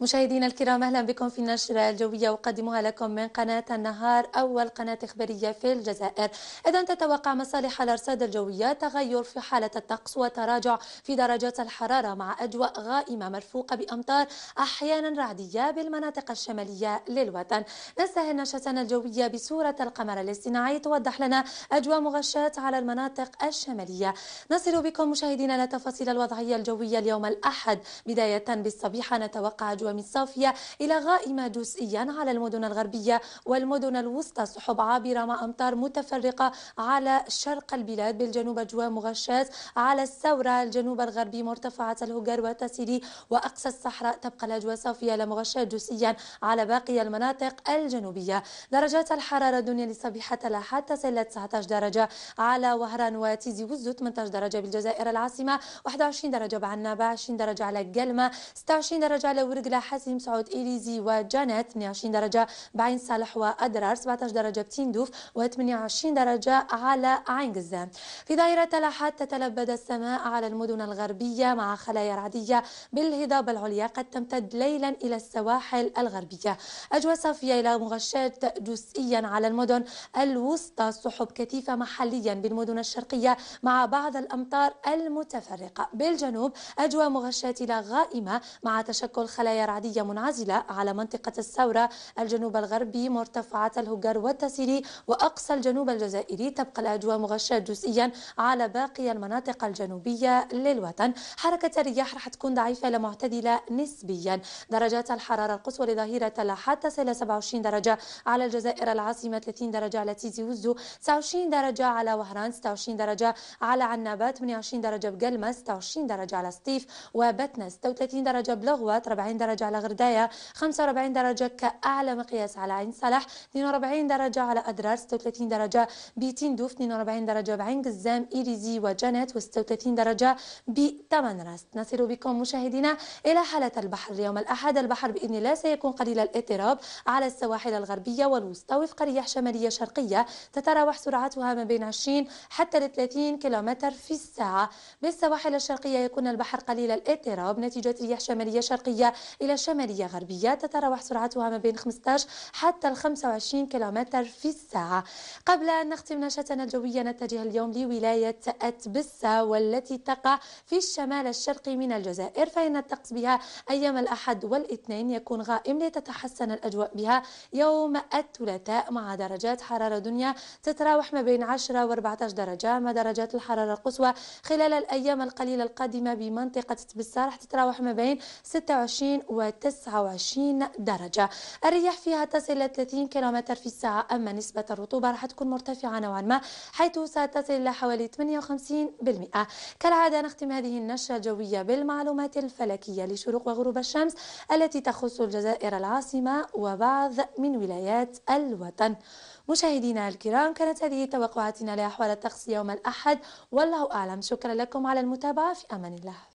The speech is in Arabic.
مشاهدينا الكرام اهلا بكم في النشره الجويه اقدمها لكم من قناه النهار اول قناه اخباريه في الجزائر اذا تتوقع مصالح الارصاد الجويه تغير في حاله الطقس وتراجع في درجات الحراره مع اجواء غائمه مرفوقه بامطار احيانا رعديه بالمناطق الشماليه للوطن نستهل نشرتنا الجويه بصوره القمر الاصطناعي توضح لنا اجواء مغشاه على المناطق الشماليه نصل بكم مشاهدينا لتفاصيل الوضعيه الجويه اليوم الاحد بدايه بالصبيحه نتوقع الأمواج ومن صافية إلى غائمة جزئيا على المدن الغربية والمدن الوسطى سحب عابرة مع أمطار متفرقة على شرق البلاد بالجنوب أجواء مغشاة على الثورة الجنوب الغربي مرتفعة الهجر وتسيري وأقصى الصحراء تبقى الأجواء صافية مغشاة جزئيا على باقي المناطق الجنوبية درجات الحرارة الدنيا لصبيحة الأحد تصل 19 درجة على وهران وتيزي وزو 18 درجة بالجزائر العاصمة 21 درجة بعنابة 20 درجة على قلمة 26 درجة على ورد ورقلة حسيم سعود إليزي وجانيت 22 درجة بعين صالح وأدرار 17 درجة بتندوف و28 درجة على عين قزان في دائرة تلاحات تتلبد السماء على المدن الغربية مع خلايا رعدية بالهضاب العليا قد تمتد ليلا إلى السواحل الغربية أجواء صافية إلى مغشات جزئيا على المدن الوسطى سحب كثيفة محليا بالمدن الشرقية مع بعض الأمطار المتفرقة بالجنوب أجواء مغشات إلى غائمة مع تشكل خلايا ولاية رعدية منعزلة على منطقة الثورة الجنوب الغربي مرتفعة الهجر والتسيري وأقصى الجنوب الجزائري تبقى الأجواء مغشاة جزئيا على باقي المناطق الجنوبية للوطن حركة الرياح راح تكون ضعيفة لمعتدلة نسبيا درجات الحرارة القصوى لظهيرة حتى سالة 27 درجة على الجزائر العاصمة 30 درجة على تيزي وزو 29 درجة على وهران 26 درجة على عنابات 28 درجة بقلمة 26 درجة على سطيف وبتنا 36 درجة بلغوات 40 درجة على غردايا 45 درجة كأعلى مقياس على عين صالح 42 درجة على أدرار 36 درجة بتندوف 42 درجة بعين قزام إيريزي وجنت و36 درجة بتمن راس نصل بكم مشاهدينا إلى حالة البحر يوم الأحد البحر بإذن الله سيكون قليل الاضطراب على السواحل الغربية والوسطى وفق رياح شمالية شرقية تتراوح سرعتها ما بين 20 حتى 30 كيلومتر في الساعة بالسواحل الشرقية يكون البحر قليل الاضطراب نتيجة رياح شمالية شرقية إلى شمالية غربية تتراوح سرعتها ما بين 15 حتى ال 25 كيلومتر في الساعة قبل أن نختم نشأتنا الجوية نتجه اليوم لولاية أتبسة والتي تقع في الشمال الشرقي من الجزائر فإن الطقس بها أيام الأحد والاثنين يكون غائم لتتحسن الأجواء بها يوم الثلاثاء مع درجات حرارة دنيا تتراوح ما بين 10 و 14 درجة مع درجات الحرارة القصوى خلال الأيام القليلة القادمة بمنطقة تبسة راح تتراوح ما بين 26 29 درجة الرياح فيها تصل إلى 30 كم في الساعة أما نسبة الرطوبة راح تكون مرتفعة نوعا ما حيث ستصل إلى حوالي 58% كالعادة نختم هذه النشرة الجوية بالمعلومات الفلكية لشروق وغروب الشمس التي تخص الجزائر العاصمة وبعض من ولايات الوطن مشاهدينا الكرام كانت هذه توقعاتنا لأحوال الطقس يوم الأحد والله أعلم شكرا لكم على المتابعة في أمان الله